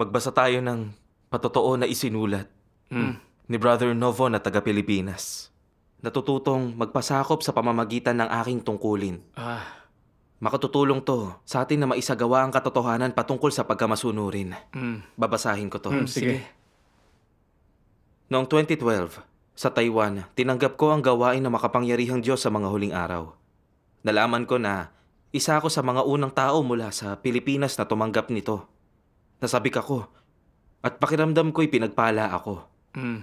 magbasa tayo ng patotoo na isinulat mm. ni Brother Novo na taga-Pilipinas. Natututong magpasakop sa pamamagitan ng aking tungkulin. Ah. Makatutulong to sa atin na maisagawa ang katotohanan patungkol sa pagkamasunurin. Mm. Babasahin ko to. Mm, sige. Noong 2012, sa Taiwan, tinanggap ko ang gawain na makapangyarihang Diyos sa mga huling araw. Nalaman ko na isa ako sa mga unang tao mula sa Pilipinas na tumanggap nito nasabik ako. At pakiramdam ko'y pinagpala ako. Mm.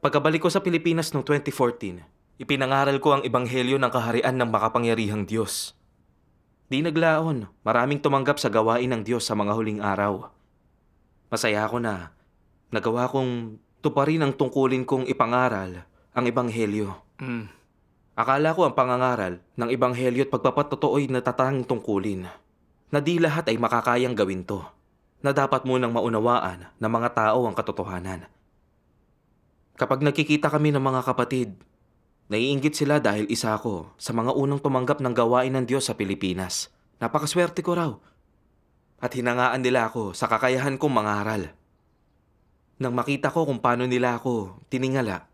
Pagkabalik ko sa Pilipinas noong 2014, ipinangaral ko ang ebanghelyo ng kaharian ng makapangyarihang Diyos. Di naglaon, maraming tumanggap sa gawain ng Diyos sa mga huling araw. Masaya ako na nagawa kong tuparin ang tungkulin kong ipangaral ang ebanghelyo. Mm. Akala ko ang pangangaral ng ebanghelyo at pagpapatotoo'y natatanging tungkulin na di lahat ay makakayang gawin to na dapat munang maunawaan ng mga tao ang katotohanan. Kapag nakikita kami ng mga kapatid, naiinggit sila dahil isa ako sa mga unang tumanggap ng gawain ng Diyos sa Pilipinas. Napakaswerte ko raw. At hinangaan nila ako sa kakayahan kong mangaral. Nang makita ko kung paano nila ako tiningala,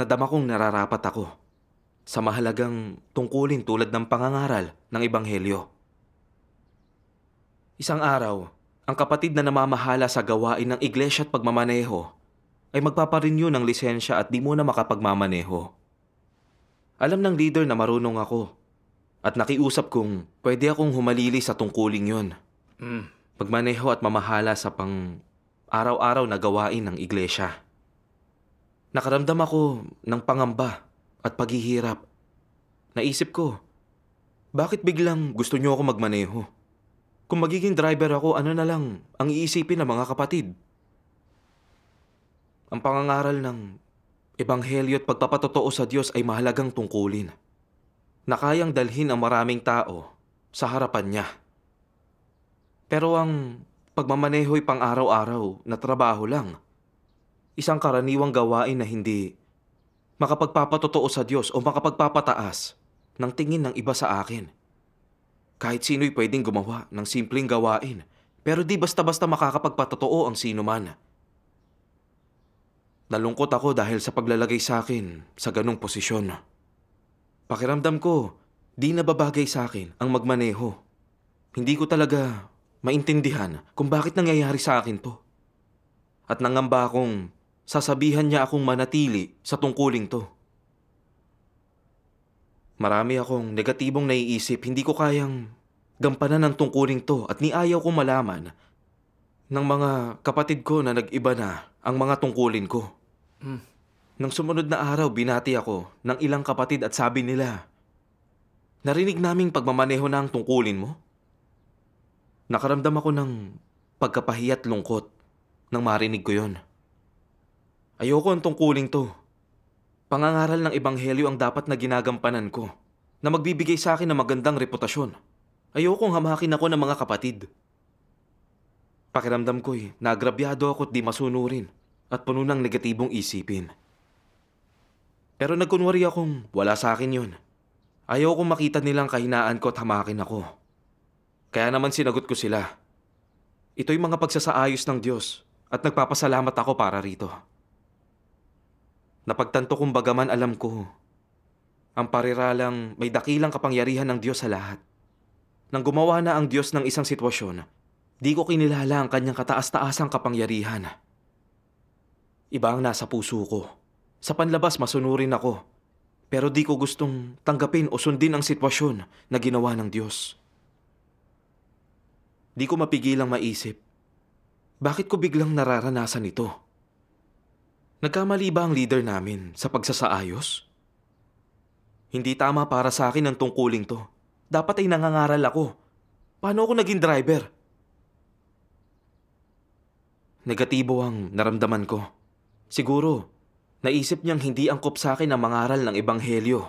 nadama kong nararapat ako sa mahalagang tungkulin tulad ng pangangaral ng Ebanghelyo. Isang araw, ang kapatid na namamahala sa gawain ng iglesia at pagmamaneho ay magpaparinyo ng lisensya at di mo na makapagmamaneho. Alam ng leader na marunong ako at nakiusap kong pwede akong humalili sa tungkuling yon. Mm. Pagmaneho at mamahala sa pang araw-araw na gawain ng iglesia. Nakaramdam ako ng pangamba at paghihirap. Naisip ko, bakit biglang gusto niyo ako magmaneho? Kung magiging driver ako, ano na lang ang iisipin ng mga kapatid? Ang pangangaral ng Ebanghelyo at pagpapatotoo sa Diyos ay mahalagang tungkulin na kayang dalhin ang maraming tao sa harapan niya. Pero ang pagmamaneho'y pang-araw-araw na trabaho lang, isang karaniwang gawain na hindi makapagpapatotoo sa Diyos o makapagpapataas ng tingin ng iba sa akin. Kahit sino'y pwedeng gumawa ng simpleng gawain, pero di basta-basta makakapagpatotoo ang sino man. Nalungkot ako dahil sa paglalagay sa akin sa ganong posisyon. Pakiramdam ko, di nababagay sa akin ang magmaneho. Hindi ko talaga maintindihan kung bakit nangyayari sa akin to. At nangamba akong sasabihan niya akong manatili sa tungkuling to. Marami akong negatibong naiisip, hindi ko kayang gampanan ang tungkuling to at niayaw ko malaman ng mga kapatid ko na nag-iba na ang mga tungkulin ko. Hmm. Nang sumunod na araw, binati ako ng ilang kapatid at sabi nila, Narinig naming pagmamaneho na ang tungkulin mo? Nakaramdam ako ng pagkapahiya at lungkot nang marinig ko yon. Ayoko ang tungkuling to. Pangangaral ng Ebanghelyo ang dapat na ginagampanan ko na magbibigay sa akin ng magandang reputasyon. Ayokong hamakin ako ng mga kapatid. Pakiramdam ko'y nagrabyado ako at di masunurin at puno ng negatibong isipin. Pero nagkunwari akong wala sa akin yun. Ayaw makita nilang kahinaan ko at hamakin ako. Kaya naman sinagot ko sila. Ito'y mga pagsasaayos ng Diyos at nagpapasalamat ako para rito. Napagtanto kong bagaman alam ko, ang pariralang may dakilang kapangyarihan ng Diyos sa lahat. Nang gumawa na ang Diyos ng isang sitwasyon, di ko kinilala ang kanyang kataas-taasang kapangyarihan. Iba ang nasa puso ko. Sa panlabas, masunurin ako. Pero di ko gustong tanggapin o sundin ang sitwasyon na ginawa ng Diyos. Di ko mapigilang maisip, bakit ko biglang nararanasan ito? Nagkamali ba ang leader namin sa pagsasaayos? Hindi tama para sa akin ang tungkuling to. Dapat ay nangangaral ako. Paano ako naging driver? Negatibo ang naramdaman ko. Siguro, naisip niyang hindi angkop sa akin ang mangaral ng ebanghelyo.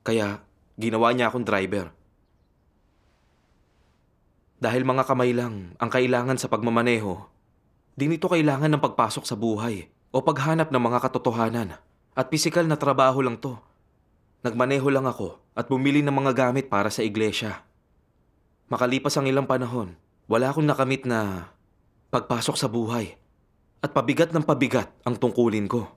Kaya, ginawa niya akong driver. Dahil mga kamay lang ang kailangan sa pagmamaneho, di nito kailangan ng pagpasok sa buhay o paghanap ng mga katotohanan at pisikal na trabaho lang to. Nagmaneho lang ako at bumili ng mga gamit para sa iglesia. Makalipas ang ilang panahon, wala akong nakamit na pagpasok sa buhay at pabigat ng pabigat ang tungkulin ko.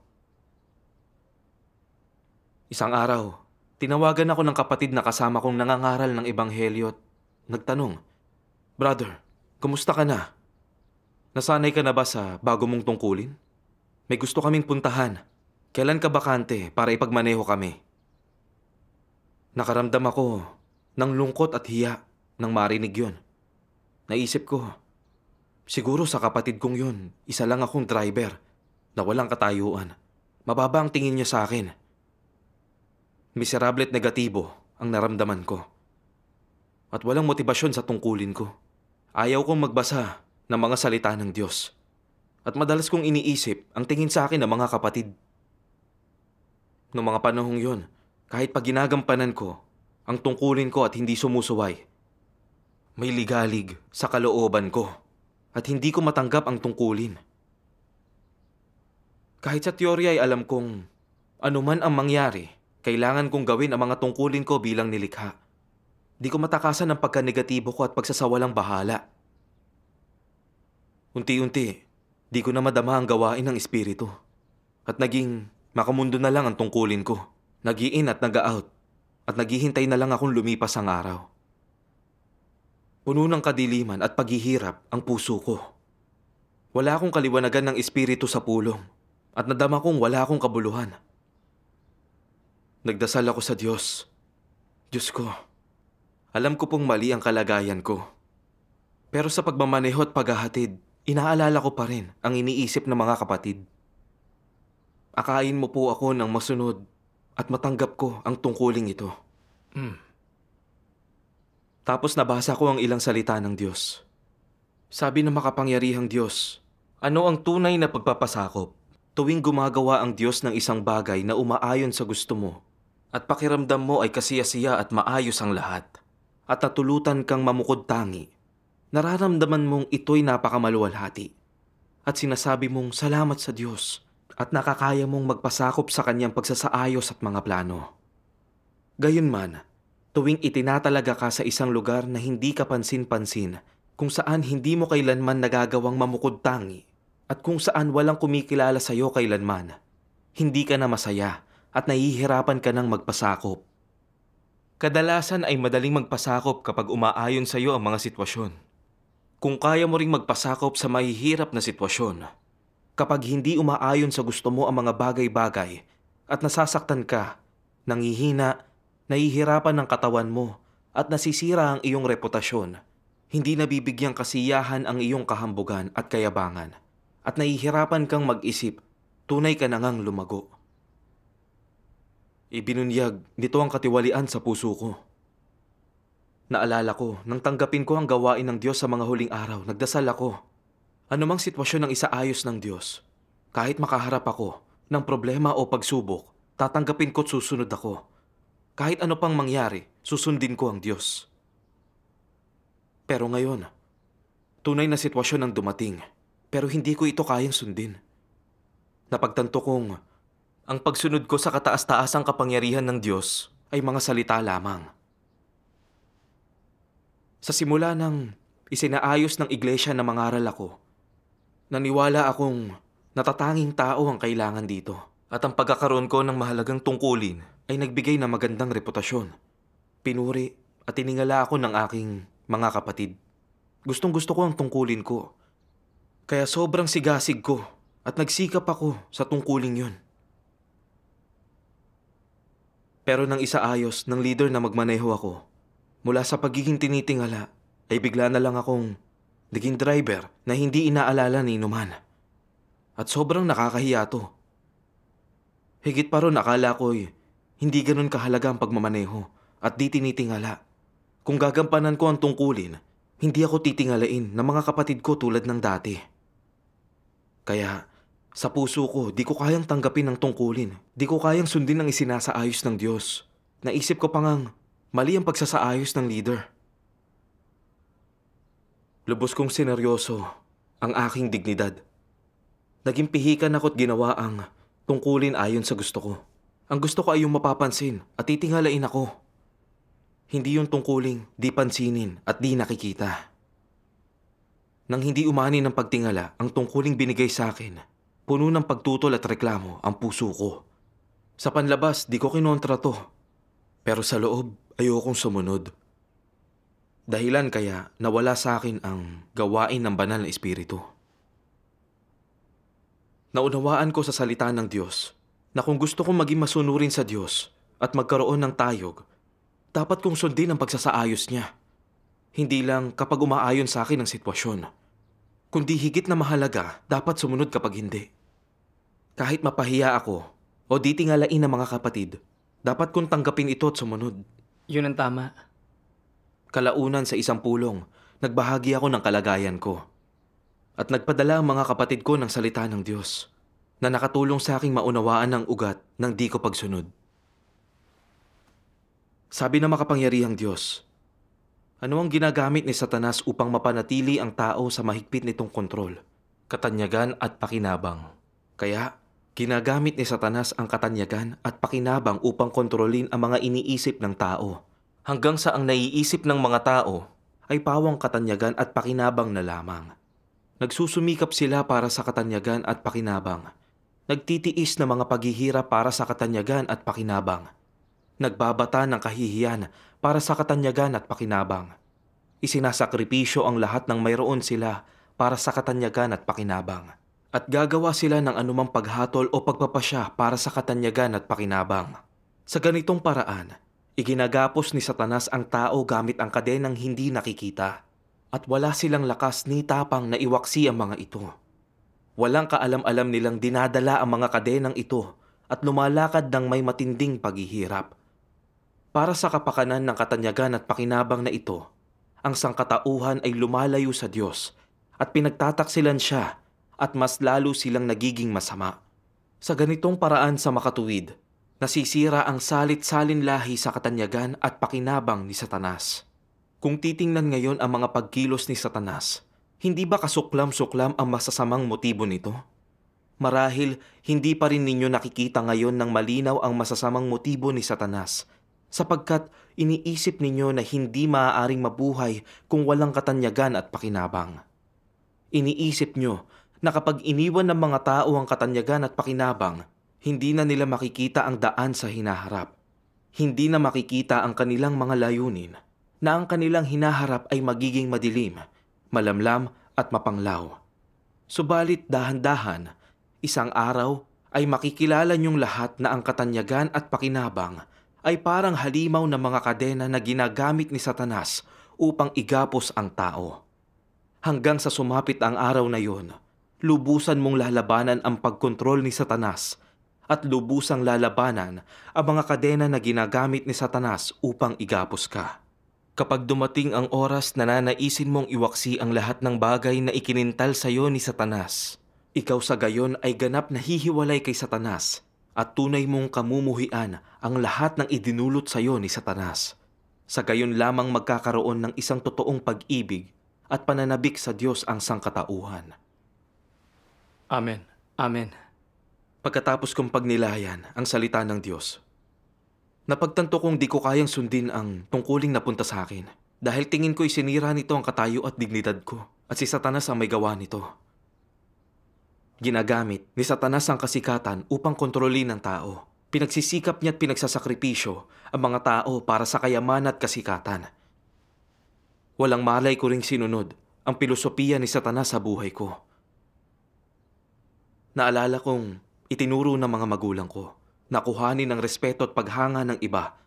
Isang araw, tinawagan ako ng kapatid na kasama kong nangangaral ng ebanghelyo at nagtanong, Brother, kumusta ka na? Nasanay ka na ba sa bago mong tungkulin? May gusto kaming puntahan. Kailan ka bakante para ipagmaneho kami? Nakaramdam ako ng lungkot at hiya nang marinig yon. Naisip ko, siguro sa kapatid kong yon, isa lang akong driver na walang katayuan. Mababa ang tingin niya sa akin. Miserable at negatibo ang naramdaman ko. At walang motibasyon sa tungkulin ko. Ayaw kong magbasa ng mga salita ng Diyos. At madalas kong iniisip ang tingin sa akin ng mga kapatid. Noong mga panahong yon, kahit pag ginagampanan ko, ang tungkulin ko at hindi sumusuway, may ligalig sa kalooban ko at hindi ko matanggap ang tungkulin. Kahit sa teorya ay alam kong anuman ang mangyari, kailangan kong gawin ang mga tungkulin ko bilang nilikha. Di ko matakasan ang pagkanegatibo ko at pagsasawalang bahala. Unti-unti, Di ko na madama ang gawain ng espiritu. At naging makamundo na lang ang tungkulin ko. Nagiin at naga-out. At naghihintay na lang akong lumipas ang araw. Puno ng kadiliman at paghihirap ang puso ko. Wala akong kaliwanagan ng espiritu sa pulong. At nadama kong wala akong kabuluhan. Nagdasal ako sa Diyos. Diyos ko, alam ko pong mali ang kalagayan ko. Pero sa pagmamaneho at paghahatid, Inaalala ko pa rin ang iniisip ng mga kapatid. Akain mo po ako ng masunod at matanggap ko ang tungkuling ito. Mm. Tapos nabasa ko ang ilang salita ng Diyos. Sabi ng makapangyarihang Diyos, ano ang tunay na pagpapasakop tuwing gumagawa ang Diyos ng isang bagay na umaayon sa gusto mo at pakiramdam mo ay kasiyasiya at maayos ang lahat at natulutan kang mamukod tangi nararamdaman mong ito'y napakamaluwalhati. At sinasabi mong salamat sa Diyos at nakakaya mong magpasakop sa kanyang pagsasaayos at mga plano. Gayunman, tuwing itinatalaga ka sa isang lugar na hindi ka pansin-pansin kung saan hindi mo kailanman nagagawang mamukod tangi at kung saan walang kumikilala sa'yo kailanman, hindi ka na masaya at nahihirapan ka ng magpasakop. Kadalasan ay madaling magpasakop kapag umaayon sa'yo ang mga sitwasyon kung kaya mo ring magpasakop sa mahihirap na sitwasyon. Kapag hindi umaayon sa gusto mo ang mga bagay-bagay at nasasaktan ka, nangihina, nahihirapan ang katawan mo at nasisira ang iyong reputasyon, hindi nabibigyang kasiyahan ang iyong kahambugan at kayabangan at nahihirapan kang mag-isip, tunay ka na lumago. Ibinunyag nito ang katiwalian sa puso ko. Naalala ko, nang tanggapin ko ang gawain ng Diyos sa mga huling araw, nagdasal ako. Anumang sitwasyon ang isaayos ng Diyos, kahit makaharap ako ng problema o pagsubok, tatanggapin ko't susunod ako. Kahit ano pang mangyari, susundin ko ang Diyos. Pero ngayon, tunay na sitwasyon ang dumating, pero hindi ko ito kayang sundin. Napagtanto kong ang pagsunod ko sa kataas-taasang kapangyarihan ng Diyos ay mga salita lamang. Sa simula nang isinaayos ng iglesia na mangaral ako, naniwala akong natatanging tao ang kailangan dito. At ang pagkakaroon ko ng mahalagang tungkulin ay nagbigay ng magandang reputasyon. Pinuri at tiningala ako ng aking mga kapatid. Gustong gusto ko ang tungkulin ko. Kaya sobrang sigasig ko at nagsikap ako sa tungkuling yun. Pero nang isaayos ng leader na magmaneho ako, Mula sa pagiging tinitingala, ay bigla na lang akong naging driver na hindi inaalala ni Numan. At sobrang nakakahiya to. Higit pa ron akala ko'y hindi ganun kahalaga ang pagmamaneho at di tinitingala. Kung gagampanan ko ang tungkulin, hindi ako titingalain ng mga kapatid ko tulad ng dati. Kaya, sa puso ko, di ko kayang tanggapin ang tungkulin. Di ko kayang sundin ang isinasaayos ng Diyos. Naisip ko pa ngang, Mali ang pagsasaayos ng leader. Lubos kong sineryoso ang aking dignidad. Naging pihikan ako't ginawa ang tungkulin ayon sa gusto ko. Ang gusto ko ay yung mapapansin at titingalain ako. Hindi yung tungkuling di pansinin at di nakikita. Nang hindi umani ng pagtingala ang tungkuling binigay sa akin, puno ng pagtutol at reklamo ang puso ko. Sa panlabas, di ko kinontra to. Pero sa loob, ayokong sumunod. Dahilan kaya nawala sa akin ang gawain ng banal na espiritu. Naunawaan ko sa salita ng Diyos na kung gusto kong maging masunurin sa Diyos at magkaroon ng tayog, dapat kong sundin ang pagsasaayos niya. Hindi lang kapag umaayon sa akin ang sitwasyon. Kundi higit na mahalaga, dapat sumunod kapag hindi. Kahit mapahiya ako o di ng mga kapatid, dapat kong tanggapin ito at sumunod. Yun ang tama. Kalaunan sa isang pulong, nagbahagi ako ng kalagayan ko. At nagpadala ang mga kapatid ko ng salita ng Diyos na nakatulong sa aking maunawaan ng ugat ng di ko pagsunod. Sabi na makapangyarihang Diyos, ano ang ginagamit ni Satanas upang mapanatili ang tao sa mahigpit nitong kontrol, katanyagan at pakinabang? Kaya, Ginagamit ni Satanas ang katanyagan at pakinabang upang kontrolin ang mga iniisip ng tao. Hanggang sa ang naiisip ng mga tao ay pawang katanyagan at pakinabang na lamang. Nagsusumikap sila para sa katanyagan at pakinabang. Nagtitiis ng mga paghihirap para sa katanyagan at pakinabang. Nagbabata ng kahihiyan para sa katanyagan at pakinabang. Isinasakripisyo ang lahat ng mayroon sila para sa katanyagan at pakinabang at gagawa sila ng anumang paghatol o pagpapasya para sa katanyagan at pakinabang. Sa ganitong paraan, iginagapos ni Satanas ang tao gamit ang kadenang hindi nakikita at wala silang lakas ni tapang na iwaksi ang mga ito. Walang kaalam-alam nilang dinadala ang mga kadenang ito at lumalakad ng may matinding paghihirap. Para sa kapakanan ng katanyagan at pakinabang na ito, ang sangkatauhan ay lumalayo sa Diyos at pinagtataksilan siya at mas lalo silang nagiging masama. Sa ganitong paraan sa makatuwid, nasisira ang salit-salin lahi sa katanyagan at pakinabang ni Satanas. Kung titingnan ngayon ang mga pagkilos ni Satanas, hindi ba kasuklam-suklam ang masasamang motibo nito? Marahil, hindi pa rin ninyo nakikita ngayon ng malinaw ang masasamang motibo ni Satanas, sapagkat iniisip ninyo na hindi maaaring mabuhay kung walang katanyagan at pakinabang. Iniisip nyo na kapag iniwan ng mga tao ang katanyagan at pakinabang, hindi na nila makikita ang daan sa hinaharap. Hindi na makikita ang kanilang mga layunin na ang kanilang hinaharap ay magiging madilim, malamlam at mapanglaw. Subalit dahan-dahan, isang araw ay makikilala niyong lahat na ang katanyagan at pakinabang ay parang halimaw ng mga kadena na ginagamit ni Satanas upang igapos ang tao. Hanggang sa sumapit ang araw na yun, lubusan mong lalabanan ang pagkontrol ni Satanas at lubusang lalabanan ang mga kadena na ginagamit ni Satanas upang igapos ka. Kapag dumating ang oras na nanaisin mong iwaksi ang lahat ng bagay na ikinintal sa iyo ni Satanas, ikaw sa gayon ay ganap na hihiwalay kay Satanas at tunay mong kamumuhian ang lahat ng idinulot sa iyo ni Satanas. Sa gayon lamang magkakaroon ng isang totoong pag-ibig at pananabik sa Diyos ang sangkatauhan. Amen. Amen. Pagkatapos kong pagnilayan ang salita ng Diyos, napagtanto kong di ko kayang sundin ang tungkuling napunta sa akin dahil tingin ko sinira nito ang katayo at dignidad ko at si Satanas ang may gawa nito. Ginagamit ni Satanas ang kasikatan upang kontrolin ang tao. Pinagsisikap niya at pinagsasakripisyo ang mga tao para sa kayaman at kasikatan. Walang malay ko ring sinunod ang pilosopiya ni Satanas sa buhay ko. Naalala kong itinuro ng mga magulang ko na kuhanin ang respeto at paghanga ng iba.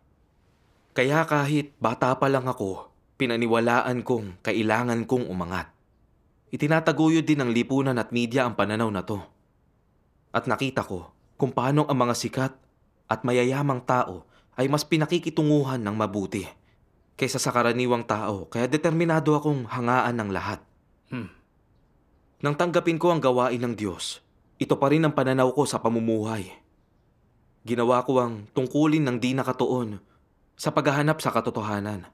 Kaya kahit bata pa lang ako, pinaniwalaan kong kailangan kong umangat. Itinataguyod din ng lipunan at media ang pananaw na to. At nakita ko kung paano ang mga sikat at mayayamang tao ay mas pinakikitunguhan ng mabuti kaysa sa karaniwang tao kaya determinado akong hangaan ng lahat. Hmm. Nang tanggapin ko ang gawain ng Diyos, ito pa rin ang pananaw ko sa pamumuhay. Ginawa ko ang tungkulin ng di nakatuon sa paghahanap sa katotohanan.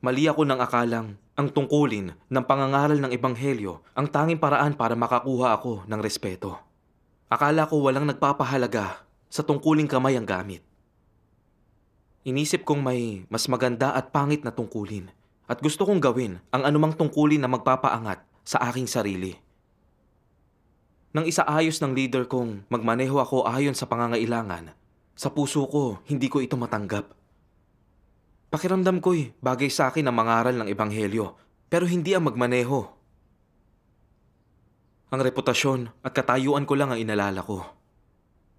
Mali ako ng akalang ang tungkulin ng pangangaral ng Ebanghelyo ang tanging paraan para makakuha ako ng respeto. Akala ko walang nagpapahalaga sa tungkuling kamay ang gamit. Inisip kong may mas maganda at pangit na tungkulin at gusto kong gawin ang anumang tungkulin na magpapaangat sa aking sarili. Nang isaayos ng leader kong magmaneho ako ayon sa pangangailangan, sa puso ko, hindi ko ito matanggap. Pakiramdam ko'y bagay sa akin ang mangaral ng Ebanghelyo, pero hindi ang magmaneho. Ang reputasyon at katayuan ko lang ang inalala ko.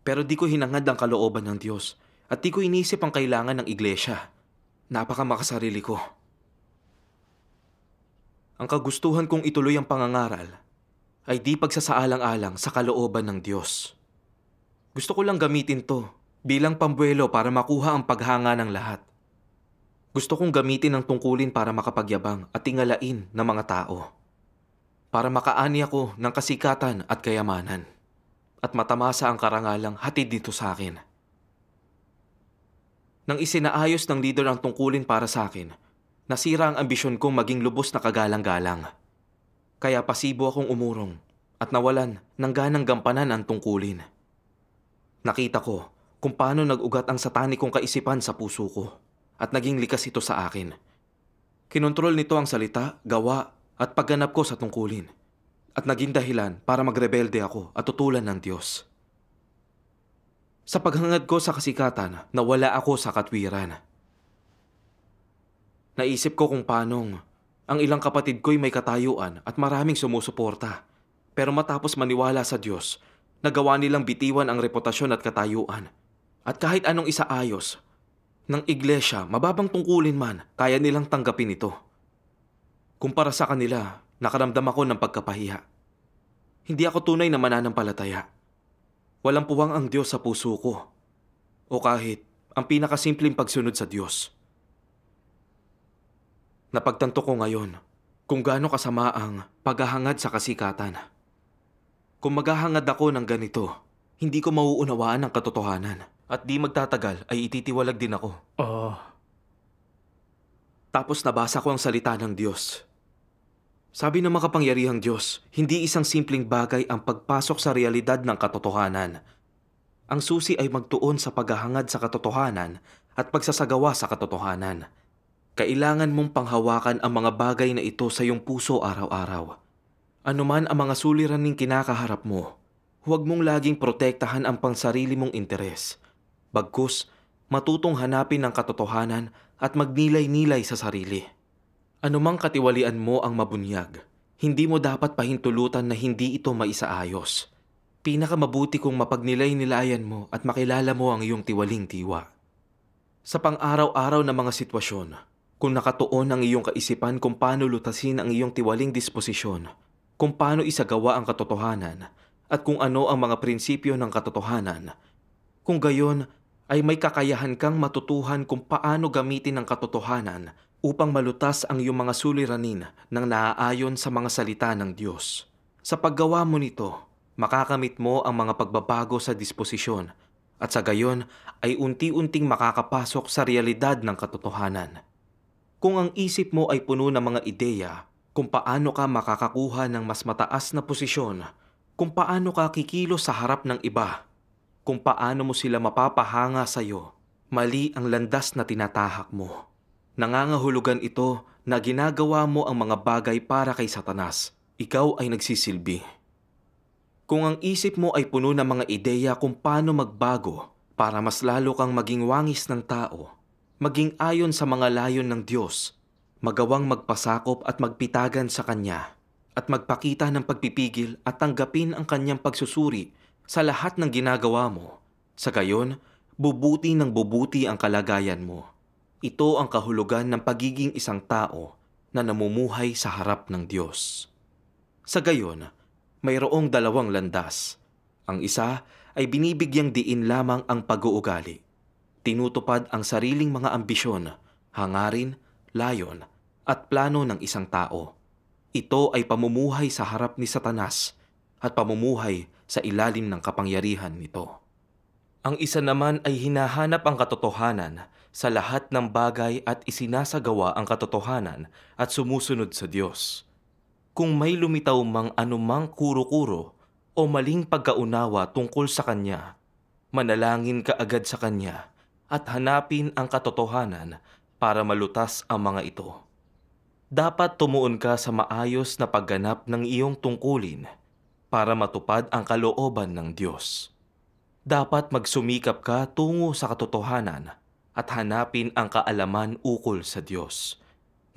Pero di ko hinangad ang kalooban ng Diyos at di ko inisip ang kailangan ng iglesia. Napaka makasarili ko. Ang kagustuhan kong ituloy ang pangangaral ay di pagsasaalang-alang sa kalooban ng Diyos. Gusto ko lang gamitin to bilang pambuelo para makuha ang paghanga ng lahat. Gusto kong gamitin ang tungkulin para makapagyabang at tingalain ng mga tao. Para makaani ako ng kasikatan at kayamanan. At matamasa ang karangalang hatid dito sa akin. Nang isinaayos ng leader ang tungkulin para sa akin, nasira ang ambisyon kong maging lubos na kagalang-galang. Kaya pasibo akong umurong at nawalan ng ganang gampanan ang tungkulin. Nakita ko kung paano nag-ugat ang satanikong kaisipan sa puso ko at naging likas ito sa akin. Kinontrol nito ang salita, gawa at pagganap ko sa tungkulin at naging dahilan para magrebelde ako at tutulan ng Diyos. Sa paghangad ko sa kasikatan, nawala ako sa katwiran. Naisip ko kung paanong ang ilang kapatid ko'y may katayuan at maraming sumusuporta. Pero matapos maniwala sa Diyos, nagawa nilang bitiwan ang reputasyon at katayuan. At kahit anong isaayos, ng iglesia, mababang tungkulin man, kaya nilang tanggapin ito. Kumpara sa kanila, nakaramdam ako ng pagkapahiya. Hindi ako tunay na mananampalataya. Walang puwang ang Diyos sa puso ko. O kahit ang pinakasimpleng pagsunod sa Diyos. Napagtanto ko ngayon kung gaano kasama ang paghahangad sa kasikatan. Kung maghahangad ako ng ganito, hindi ko mauunawaan ang katotohanan. At di magtatagal ay ititiwalag din ako. Oo. Oh. Tapos nabasa ko ang salita ng Diyos. Sabi ng makapangyarihang Diyos, hindi isang simpleng bagay ang pagpasok sa realidad ng katotohanan. Ang susi ay magtuon sa paghahangad sa katotohanan at pagsasagawa sa katotohanan. Kailangan mong panghawakan ang mga bagay na ito sa iyong puso araw-araw. Anuman ang mga suliraning kinakaharap mo, huwag mong laging protektahan ang pangsarili mong interes. Bagkus, matutong hanapin ang katotohanan at magnilay-nilay sa sarili. Anumang katiwalian mo ang mabunyag, hindi mo dapat pahintulutan na hindi ito maisaayos. Pinakamabuti kung mapagnilay-nilayan mo at makilala mo ang iyong tiwaling tiwa. Sa pang-araw-araw na mga sitwasyon, kung nakatuon ang iyong kaisipan kung paano lutasin ang iyong tiwaling disposisyon, kung paano isagawa ang katotohanan, at kung ano ang mga prinsipyo ng katotohanan, kung gayon ay may kakayahan kang matutuhan kung paano gamitin ang katotohanan upang malutas ang iyong mga suliranin ng naaayon sa mga salita ng Diyos. Sa paggawa mo nito, makakamit mo ang mga pagbabago sa disposisyon at sa gayon ay unti-unting makakapasok sa realidad ng katotohanan kung ang isip mo ay puno ng mga ideya kung paano ka makakakuha ng mas mataas na posisyon, kung paano ka kikilo sa harap ng iba, kung paano mo sila mapapahanga sa iyo, mali ang landas na tinatahak mo. Nangangahulugan ito na ginagawa mo ang mga bagay para kay Satanas. Ikaw ay nagsisilbi. Kung ang isip mo ay puno ng mga ideya kung paano magbago para mas lalo kang maging wangis ng tao, maging ayon sa mga layon ng Diyos, magawang magpasakop at magpitagan sa Kanya, at magpakita ng pagpipigil at tanggapin ang Kanyang pagsusuri sa lahat ng ginagawa mo. Sa gayon, bubuti ng bubuti ang kalagayan mo. Ito ang kahulugan ng pagiging isang tao na namumuhay sa harap ng Diyos. Sa gayon, mayroong dalawang landas. Ang isa ay binibigyang diin lamang ang pag-uugali tinutupad ang sariling mga ambisyon, hangarin, layon, at plano ng isang tao. Ito ay pamumuhay sa harap ni Satanas at pamumuhay sa ilalim ng kapangyarihan nito. Ang isa naman ay hinahanap ang katotohanan sa lahat ng bagay at isinasagawa ang katotohanan at sumusunod sa Diyos. Kung may lumitaw mang anumang kuro-kuro o maling pagkaunawa tungkol sa Kanya, manalangin ka agad sa Kanya at hanapin ang katotohanan para malutas ang mga ito. Dapat tumuon ka sa maayos na pagganap ng iyong tungkulin para matupad ang kalooban ng Diyos. Dapat magsumikap ka tungo sa katotohanan at hanapin ang kaalaman ukol sa Diyos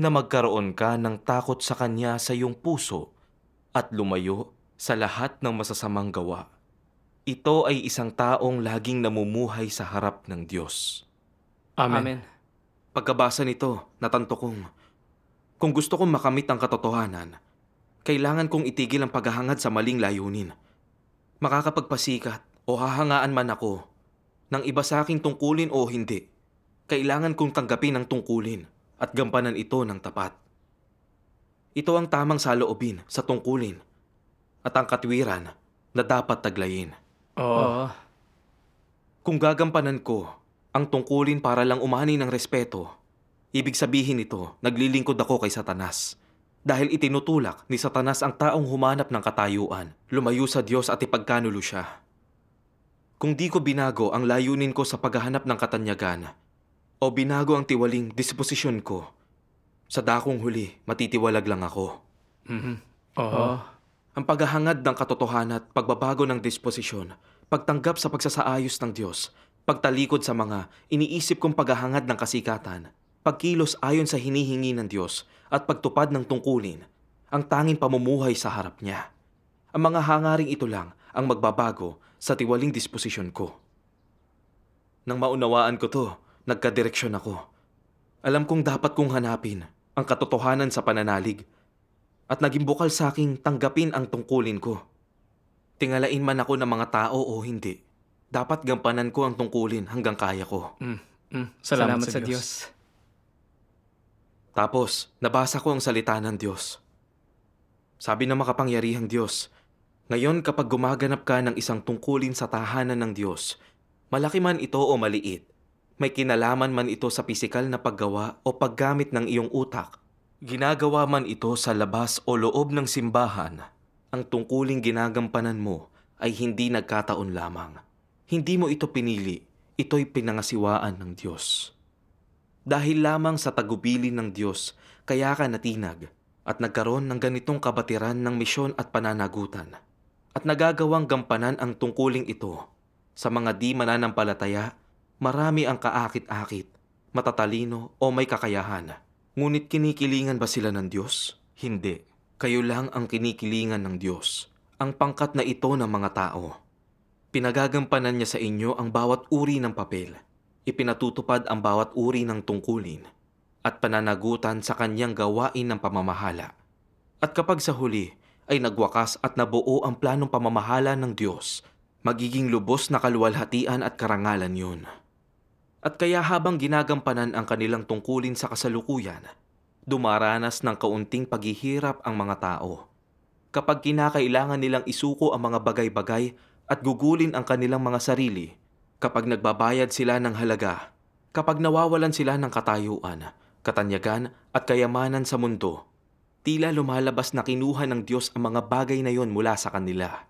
na magkaroon ka ng takot sa Kanya sa iyong puso at lumayo sa lahat ng masasamang gawa. Ito ay isang taong laging namumuhay sa harap ng Diyos. Amen. Amen. Pagkabasa nito, natanto kong, kung gusto kong makamit ang katotohanan, kailangan kong itigil ang paghahangad sa maling layunin. Makakapagpasikat o hahangaan man ako ng iba sa aking tungkulin o hindi, kailangan kong tanggapin ang tungkulin at gampanan ito ng tapat. Ito ang tamang saloobin sa tungkulin at ang katwiran na dapat taglayin. Oo. Uh, kung gagampanan ko ang tungkulin para lang umani ng respeto, ibig sabihin ito, naglilingkod ako kay Satanas. Dahil itinutulak ni Satanas ang taong humanap ng katayuan, lumayo sa Diyos at ipagkanulo siya. Kung di ko binago ang layunin ko sa paghahanap ng katanyagan, o binago ang tiwaling disposisyon ko, sa dakong huli, matitiwalag lang ako. Mm-hmm. Oo. Uh-huh ang paghahangad ng katotohanan at pagbabago ng disposisyon, pagtanggap sa pagsasaayos ng Diyos, pagtalikod sa mga iniisip kong paghahangad ng kasikatan, pagkilos ayon sa hinihingi ng Diyos at pagtupad ng tungkulin, ang tanging pamumuhay sa harap niya. Ang mga hangaring ito lang ang magbabago sa tiwaling disposisyon ko. Nang maunawaan ko to, nagkadireksyon ako. Alam kong dapat kong hanapin ang katotohanan sa pananalig at naging bukal sa aking tanggapin ang tungkulin ko. Tingalain man ako ng mga tao o hindi, dapat gampanan ko ang tungkulin hanggang kaya ko. Mm, mm. Salamat, Salamat sa, Diyos. Tapos, nabasa ko ang salita ng Diyos. Sabi ng makapangyarihang Diyos, ngayon kapag gumaganap ka ng isang tungkulin sa tahanan ng Diyos, malaki man ito o maliit, may kinalaman man ito sa pisikal na paggawa o paggamit ng iyong utak Ginagawa man ito sa labas o loob ng simbahan, ang tungkuling ginagampanan mo ay hindi nagkataon lamang. Hindi mo ito pinili, ito'y pinangasiwaan ng Diyos. Dahil lamang sa tagubilin ng Diyos, kaya ka natinag at nagkaroon ng ganitong kabatiran ng misyon at pananagutan. At nagagawang gampanan ang tungkuling ito. Sa mga di mananampalataya, marami ang kaakit-akit, matatalino o may kakayahan Ngunit kinikilingan ba sila ng Diyos? Hindi. Kayo lang ang kinikilingan ng Diyos, ang pangkat na ito ng mga tao. Pinagagampanan niya sa inyo ang bawat uri ng papel. Ipinatutupad ang bawat uri ng tungkulin at pananagutan sa kanyang gawain ng pamamahala. At kapag sa huli ay nagwakas at nabuo ang planong pamamahala ng Diyos, magiging lubos na kaluwalhatian at karangalan yun. At kaya habang ginagampanan ang kanilang tungkulin sa kasalukuyan, dumaranas ng kaunting paghihirap ang mga tao. Kapag kinakailangan nilang isuko ang mga bagay-bagay at gugulin ang kanilang mga sarili, kapag nagbabayad sila ng halaga, kapag nawawalan sila ng katayuan, katanyagan at kayamanan sa mundo, tila lumalabas na kinuha ng Diyos ang mga bagay na yon mula sa kanila.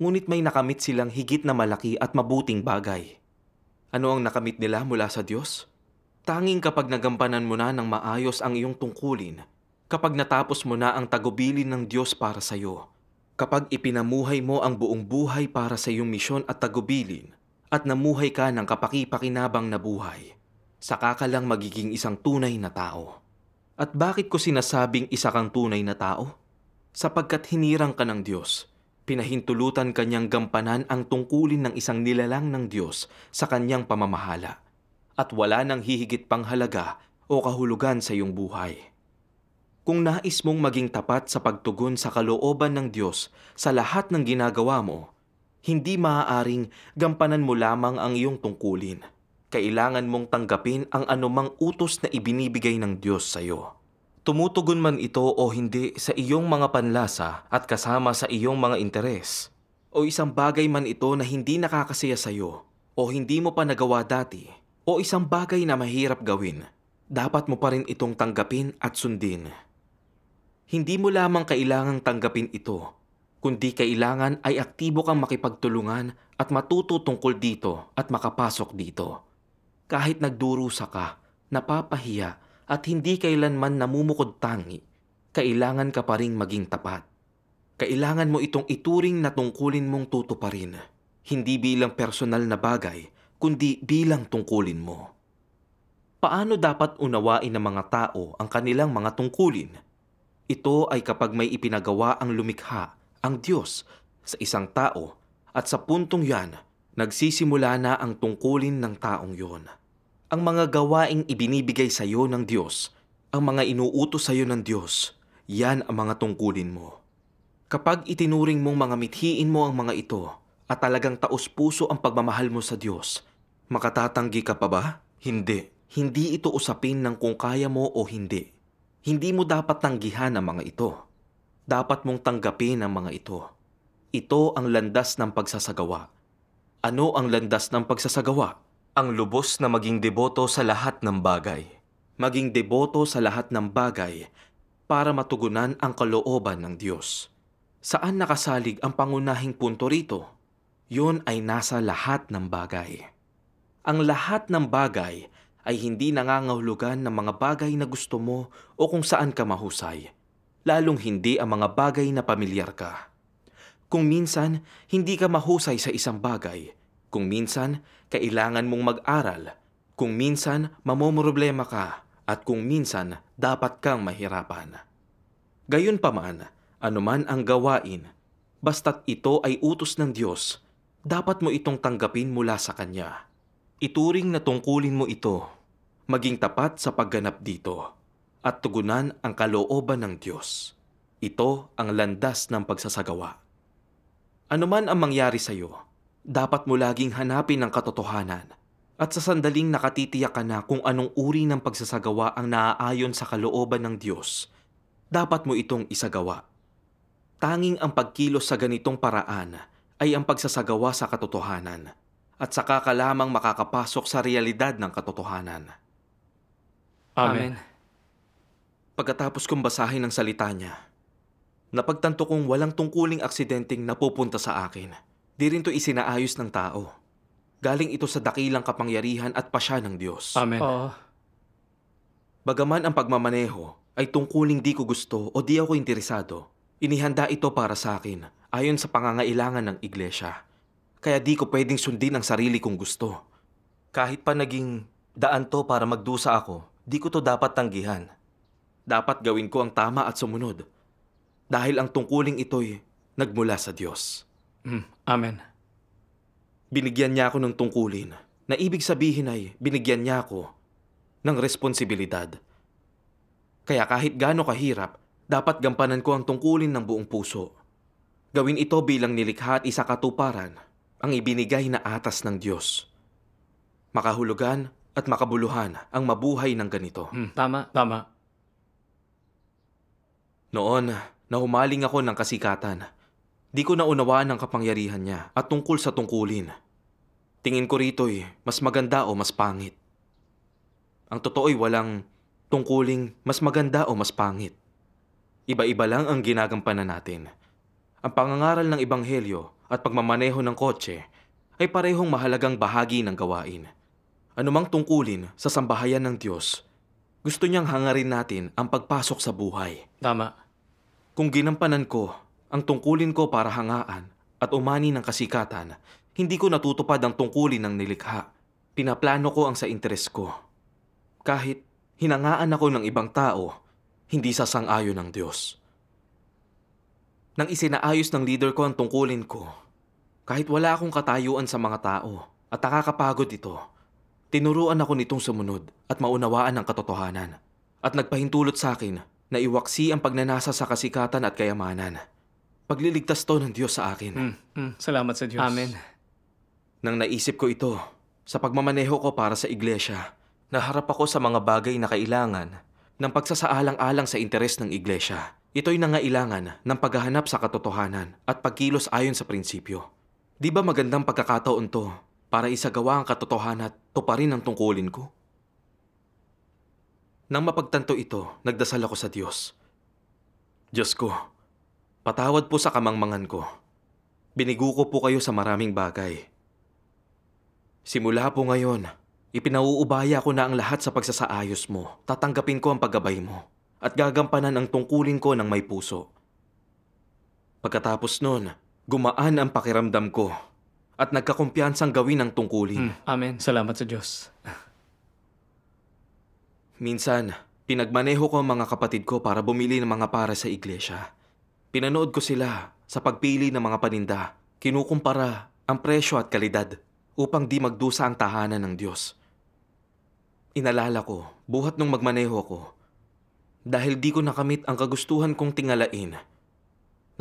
Ngunit may nakamit silang higit na malaki at mabuting bagay. Ano ang nakamit nila mula sa Diyos? Tanging kapag nagampanan mo na ng maayos ang iyong tungkulin, kapag natapos mo na ang tagubilin ng Diyos para sa iyo, kapag ipinamuhay mo ang buong buhay para sa iyong misyon at tagubilin, at namuhay ka ng kapakipakinabang na buhay, saka ka lang magiging isang tunay na tao. At bakit ko sinasabing isa kang tunay na tao? Sapagkat hinirang ka ng Diyos pinahintulutan kanyang gampanan ang tungkulin ng isang nilalang ng Diyos sa kanyang pamamahala at wala nang hihigit pang halaga o kahulugan sa iyong buhay. Kung nais mong maging tapat sa pagtugon sa kalooban ng Diyos sa lahat ng ginagawa mo, hindi maaaring gampanan mo lamang ang iyong tungkulin. Kailangan mong tanggapin ang anumang utos na ibinibigay ng Diyos sa iyo. Tumutugon man ito o hindi sa iyong mga panlasa at kasama sa iyong mga interes. O isang bagay man ito na hindi nakakasaya sa iyo o hindi mo pa nagawa dati o isang bagay na mahirap gawin, dapat mo pa rin itong tanggapin at sundin. Hindi mo lamang kailangang tanggapin ito, kundi kailangan ay aktibo kang makipagtulungan at matuto tungkol dito at makapasok dito. Kahit nagdurusa ka, napapahiya at hindi kailanman namumukod tangi, kailangan ka pa rin maging tapat. Kailangan mo itong ituring na tungkulin mong tutuparin, hindi bilang personal na bagay, kundi bilang tungkulin mo. Paano dapat unawain ng mga tao ang kanilang mga tungkulin? Ito ay kapag may ipinagawa ang lumikha, ang Diyos, sa isang tao at sa puntong yan, nagsisimula na ang tungkulin ng taong yon ang mga gawaing ibinibigay sa iyo ng Diyos, ang mga inuutos sa iyo ng Diyos, yan ang mga tungkulin mo. Kapag itinuring mong mga mithiin mo ang mga ito at talagang taos-puso ang pagmamahal mo sa Diyos, makatatanggi ka pa ba? Hindi. Hindi ito usapin ng kung kaya mo o hindi. Hindi mo dapat tanggihan ang mga ito. Dapat mong tanggapin ang mga ito. Ito ang landas ng pagsasagawa. Ano ang landas ng pagsasagawa? ang lubos na maging deboto sa lahat ng bagay. Maging deboto sa lahat ng bagay para matugunan ang kalooban ng Diyos. Saan nakasalig ang pangunahing punto rito? Yun ay nasa lahat ng bagay. Ang lahat ng bagay ay hindi nangangahulugan ng mga bagay na gusto mo o kung saan ka mahusay, lalong hindi ang mga bagay na pamilyar ka. Kung minsan, hindi ka mahusay sa isang bagay. Kung minsan, kailangan mong mag-aral. Kung minsan, mamomroblema ka at kung minsan, dapat kang mahirapan. Gayunpaman, anuman ang gawain, basta't ito ay utos ng Diyos, dapat mo itong tanggapin mula sa Kanya. Ituring na tungkulin mo ito, maging tapat sa pagganap dito, at tugunan ang kalooban ng Diyos. Ito ang landas ng pagsasagawa. Anuman ang mangyari sa iyo, dapat mo laging hanapin ang katotohanan. At sa sandaling nakatitiyak ka na kung anong uri ng pagsasagawa ang naaayon sa kalooban ng Diyos, dapat mo itong isagawa. Tanging ang pagkilos sa ganitong paraan ay ang pagsasagawa sa katotohanan at saka ka lamang makakapasok sa realidad ng katotohanan. Amen. Amen. Pagkatapos kong basahin ang salita niya, napagtanto kong walang tungkuling aksidenteng napupunta sa akin di rin to isinaayos ng tao. Galing ito sa dakilang kapangyarihan at pasya ng Diyos. Amen. Oo. Bagaman ang pagmamaneho ay tungkuling di ko gusto o di ako interesado, inihanda ito para sa akin ayon sa pangangailangan ng iglesia. Kaya di ko pwedeng sundin ang sarili kong gusto. Kahit pa naging daan to para magdusa ako, di ko to dapat tanggihan. Dapat gawin ko ang tama at sumunod. Dahil ang tungkuling ito'y nagmula sa Diyos. Mm, amen. Binigyan niya ako ng tungkulin na ibig sabihin ay binigyan niya ako ng responsibilidad. Kaya kahit gaano kahirap, dapat gampanan ko ang tungkulin ng buong puso. Gawin ito bilang nilikha at isa katuparan ang ibinigay na atas ng Diyos. Makahulugan at makabuluhan ang mabuhay ng ganito. Hmm, tama, tama. Noon, nahumaling ako ng kasikatan Di ko naunawaan ang kapangyarihan niya at tungkol sa tungkulin. Tingin ko rito'y mas maganda o mas pangit. Ang totoo'y walang tungkuling mas maganda o mas pangit. Iba-iba lang ang ginagampanan natin. Ang pangangaral ng Ebanghelyo at pagmamaneho ng kotse ay parehong mahalagang bahagi ng gawain. Anumang tungkulin sa sambahayan ng Diyos, gusto niyang hangarin natin ang pagpasok sa buhay. Tama. Kung ginampanan ko ang tungkulin ko para hangaan at umani ng kasikatan, hindi ko natutupad ang tungkulin ng nilikha. Pinaplano ko ang sa interes ko. Kahit hinangaan ako ng ibang tao, hindi sasang-ayon ng Diyos. Nang isinaayos ng leader ko ang tungkulin ko, kahit wala akong katayuan sa mga tao at nakakapagod ito, tinuruan ako nitong sumunod at maunawaan ang katotohanan at nagpahintulot sa akin na iwaksi ang pagnanasa sa kasikatan at kayamanan. Pagliligtas to ng Diyos sa akin. Mm, mm, salamat sa Diyos. Amen. Nang naisip ko ito, sa pagmamaneho ko para sa iglesia, naharap ako sa mga bagay na kailangan ng pagsasaalang-alang sa interes ng iglesia. Ito'y nangailangan ng paghahanap sa katotohanan at pagkilos ayon sa prinsipyo. Di ba magandang pagkakataon to para isagawa ang katotohanan at tuparin ang tungkulin ko? Nang mapagtanto ito, nagdasal ako sa Diyos. Diyos ko, Patawad po sa kamangmangan ko. Binigo ko po kayo sa maraming bagay. Simula po ngayon, ipinauubaya ko na ang lahat sa pagsasaayos mo. Tatanggapin ko ang paggabay mo at gagampanan ang tungkulin ko ng may puso. Pagkatapos nun, gumaan ang pakiramdam ko at nagkakumpiyansang gawin ang tungkulin. Hmm. Amen. Salamat sa Diyos. Minsan, pinagmaneho ko ang mga kapatid ko para bumili ng mga para sa iglesia. Pinanood ko sila sa pagpili ng mga paninda. Kinukumpara ang presyo at kalidad upang di magdusa ang tahanan ng Diyos. Inalala ko, buhat nung magmaneho ako, dahil di ko nakamit ang kagustuhan kong tingalain,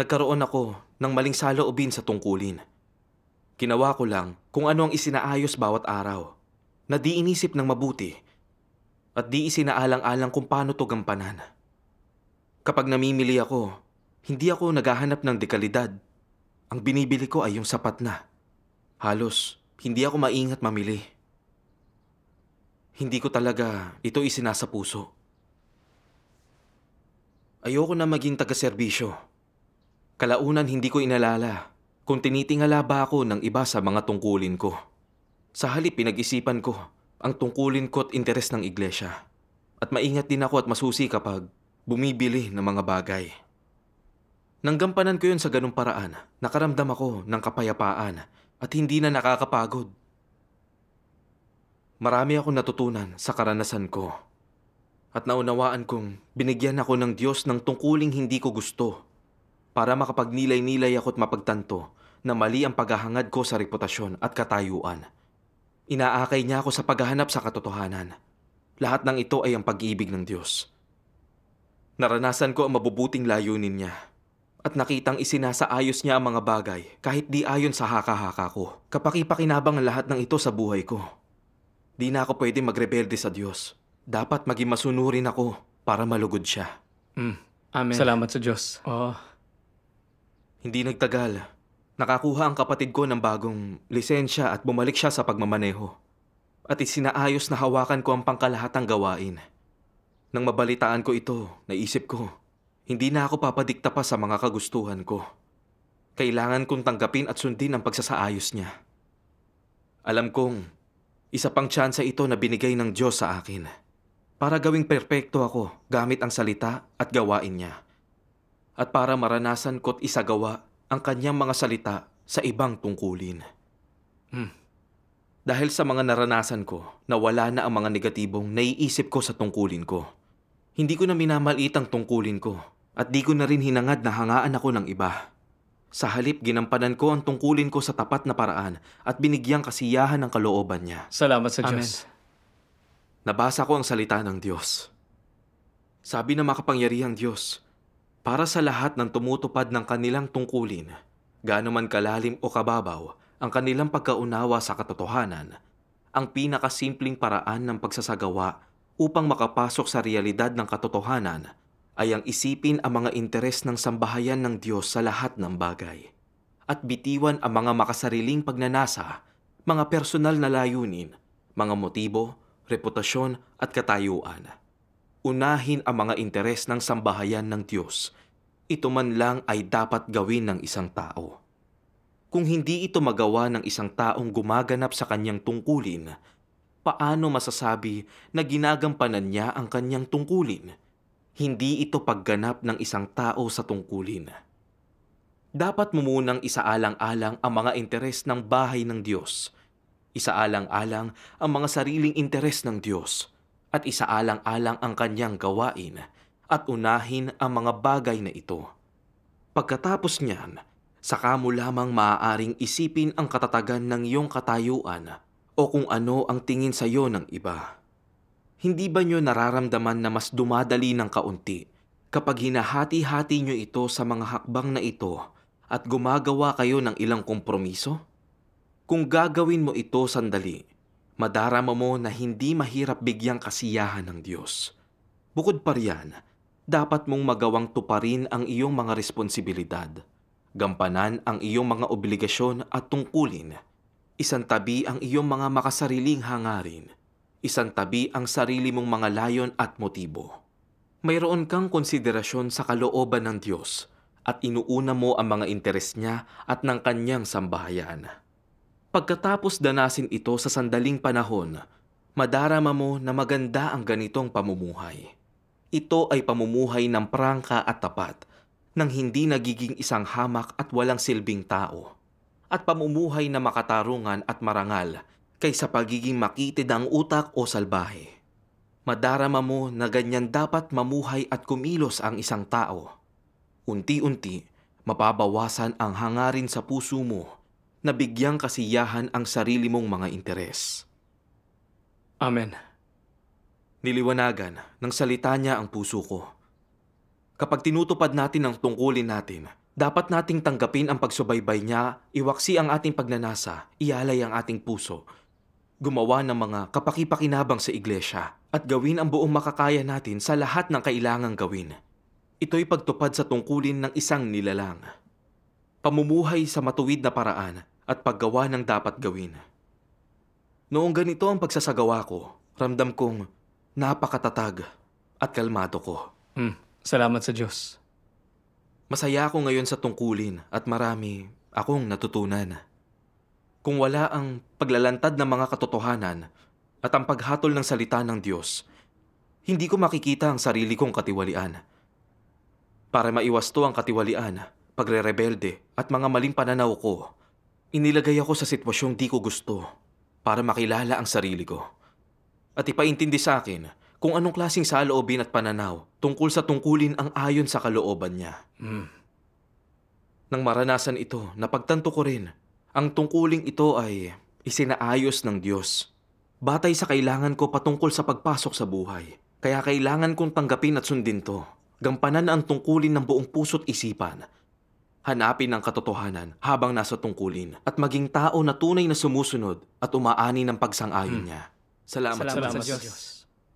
nagkaroon ako ng maling saloobin sa tungkulin. Ginawa ko lang kung ano ang isinaayos bawat araw, na di inisip ng mabuti, at di isinaalang-alang kung paano to gampanan. Kapag namimili ako, hindi ako naghahanap ng dekalidad. Ang binibili ko ay yung sapat na. Halos, hindi ako maingat mamili. Hindi ko talaga ito isinasa puso. Ayoko na maging taga-serbisyo. Kalaunan hindi ko inalala kung tinitingala ba ako ng iba sa mga tungkulin ko. Sa halip pinag-isipan ko ang tungkulin ko at interes ng iglesia. At maingat din ako at masusi kapag bumibili ng mga bagay. Nanggampanan ko yun sa ganung paraan. Nakaramdam ako ng kapayapaan at hindi na nakakapagod. Marami akong natutunan sa karanasan ko. At naunawaan kong binigyan ako ng Diyos ng tungkuling hindi ko gusto para makapagnilay-nilay ako at mapagtanto na mali ang paghahangad ko sa reputasyon at katayuan. Inaakay niya ako sa paghahanap sa katotohanan. Lahat ng ito ay ang pag-ibig ng Diyos. Naranasan ko ang mabubuting layunin niya at nakitang isinasaayos niya ang mga bagay kahit di ayon sa haka-haka ko. Kapakipakinabang ang lahat ng ito sa buhay ko. Di na ako pwede magrebelde sa Diyos. Dapat maging masunurin ako para malugod siya. Mm. Amen. Salamat sa Diyos. Oh. Hindi nagtagal. Nakakuha ang kapatid ko ng bagong lisensya at bumalik siya sa pagmamaneho. At isinaayos na hawakan ko ang pangkalahatang gawain. Nang mabalitaan ko ito, naisip ko, hindi na ako papadikta pa sa mga kagustuhan ko. Kailangan kong tanggapin at sundin ang pagsasaayos niya. Alam kong isa pang tsansa ito na binigay ng Diyos sa akin para gawing perpekto ako gamit ang salita at gawain niya at para maranasan ko't isagawa ang kanyang mga salita sa ibang tungkulin. Hmm. Dahil sa mga naranasan ko, nawala na ang mga negatibong naiisip ko sa tungkulin ko. Hindi ko na minamaliit ang tungkulin ko at di ko na rin hinangad na hangaan ako ng iba. Sa halip, ginampanan ko ang tungkulin ko sa tapat na paraan at binigyang kasiyahan ang kalooban niya. Salamat sa Amen. Diyos. Nabasa ko ang salita ng Diyos. Sabi na makapangyarihang Diyos, para sa lahat ng tumutupad ng kanilang tungkulin, gaano man kalalim o kababaw ang kanilang pagkaunawa sa katotohanan, ang pinakasimpleng paraan ng pagsasagawa upang makapasok sa realidad ng katotohanan ay ang isipin ang mga interes ng sambahayan ng Diyos sa lahat ng bagay at bitiwan ang mga makasariling pagnanasa, mga personal na layunin, mga motibo, reputasyon at katayuan. Unahin ang mga interes ng sambahayan ng Diyos. Ito man lang ay dapat gawin ng isang tao. Kung hindi ito magawa ng isang taong gumaganap sa kanyang tungkulin, paano masasabi na ginagampanan niya ang kanyang tungkulin? Hindi ito pagganap ng isang tao sa tungkulin. Dapat mo munang isaalang-alang ang mga interes ng bahay ng Diyos. Isaalang-alang ang mga sariling interes ng Diyos. At isaalang-alang ang kanyang gawain at unahin ang mga bagay na ito. Pagkatapos niyan, saka mo lamang maaaring isipin ang katatagan ng iyong katayuan o kung ano ang tingin sa iyo ng iba. Hindi ba nyo nararamdaman na mas dumadali ng kaunti kapag hinahati-hati nyo ito sa mga hakbang na ito at gumagawa kayo ng ilang kompromiso? Kung gagawin mo ito sandali, madarama mo na hindi mahirap bigyang kasiyahan ng Diyos. Bukod pa riyan, dapat mong magawang tuparin ang iyong mga responsibilidad, gampanan ang iyong mga obligasyon at tungkulin, isang tabi ang iyong mga makasariling hangarin – isantabi ang sarili mong mga layon at motibo. Mayroon kang konsiderasyon sa kalooban ng Diyos at inuuna mo ang mga interes niya at ng kanyang sambahayan. Pagkatapos danasin ito sa sandaling panahon, madarama mo na maganda ang ganitong pamumuhay. Ito ay pamumuhay ng prangka at tapat, nang hindi nagiging isang hamak at walang silbing tao, at pamumuhay na makatarungan at marangal kaysa pagiging makitid ang utak o salbahe. Madarama mo na ganyan dapat mamuhay at kumilos ang isang tao. Unti-unti, mapabawasan ang hangarin sa puso mo na bigyang kasiyahan ang sarili mong mga interes. Amen. Niliwanagan ng salita niya ang puso ko. Kapag tinutupad natin ang tungkulin natin, dapat nating tanggapin ang pagsubaybay niya, iwaksi ang ating pagnanasa, ialay ang ating puso, gumawa ng mga kapakipakinabang sa iglesia at gawin ang buong makakaya natin sa lahat ng kailangang gawin. Ito'y pagtupad sa tungkulin ng isang nilalang. Pamumuhay sa matuwid na paraan at paggawa ng dapat gawin. Noong ganito ang pagsasagawa ko, ramdam kong napakatatag at kalmado ko. Hmm, salamat sa Diyos. Masaya ako ngayon sa tungkulin at marami akong natutunan. Kung wala ang paglalantad ng mga katotohanan at ang paghatol ng salita ng Diyos, hindi ko makikita ang sarili kong katiwalian. Para maiwasto ang katiwalian, pagre-rebelde at mga maling pananaw ko, inilagay ako sa sitwasyong di ko gusto para makilala ang sarili ko. At ipaintindi sa akin kung anong klasing saloobin at pananaw tungkol sa tungkulin ang ayon sa kalooban niya. Hmm. Nang maranasan ito, napagtanto ko rin ang tungkuling ito ay isinaayos ng Diyos. Batay sa kailangan ko patungkol sa pagpasok sa buhay. Kaya kailangan kong tanggapin at sundin to. Gampanan ang tungkulin ng buong puso't isipan. Hanapin ang katotohanan habang nasa tungkulin at maging tao na tunay na sumusunod at umaani ng pagsang-ayon hmm. niya. Salamat, Salamat sa, Diyos. Diyos.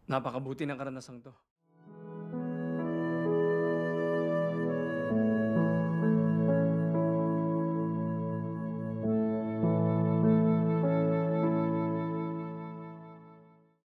Napakabuti ng karanasang to.